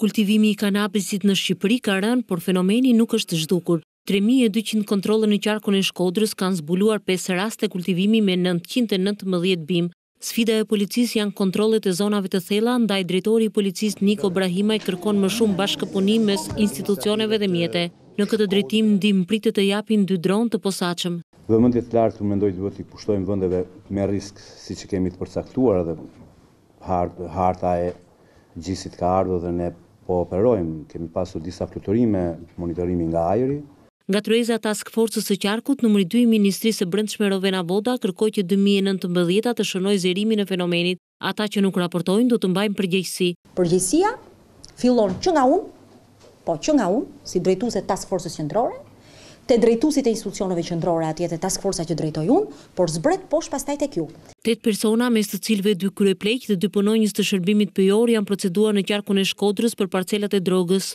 Kultivimi i kanabisit në Shqipëri ka rënë, por fenomeni nuk është zhdukur. 3200 kontrole në qarkun e Shkodrës kanë zbuluar 5 raste kultivimi me 919 bim. Sfida e policisë janë kontrollet e zonave të thella, ndaj drejtori i policisë Niko Brahimaj kërkon më shumë bashkëpunim mes institucioneve dhe mjete. Në këtë drejtim ndim pritë të japin dy dronë të posaçëm. Vëmendje të lartë mendoj duhet të pushtojmë vendeve me risk, siç e kemi të përcaktuar edhe harta e gjisit ka ardhur dhe ne po operojmë, kemi pasur disa fluturime, monitorimi nga ajeri. Nga treza task forces së qarkut, numri 2 i Ministrisë së Brendshme Rovena Boda kërkoi që 2019 të shënoi zërimin e fenomenit. Ata që nuk raportojnë do të mbajnë përgjegjësi. Përgjegjësia fillon që nga unë, po që nga unë si drejtuese task forces qendrore, të drejtusit e institucionove qëndrore atje të task force-a që drejtoj unë, por zbret posh pastaj të kju. Tet persona, mes të cilve dy kryeplejk dhe dy pënojnjës të shërbimit pëjor, janë procedua në qarkun e shkodrës për parcelat e drogës.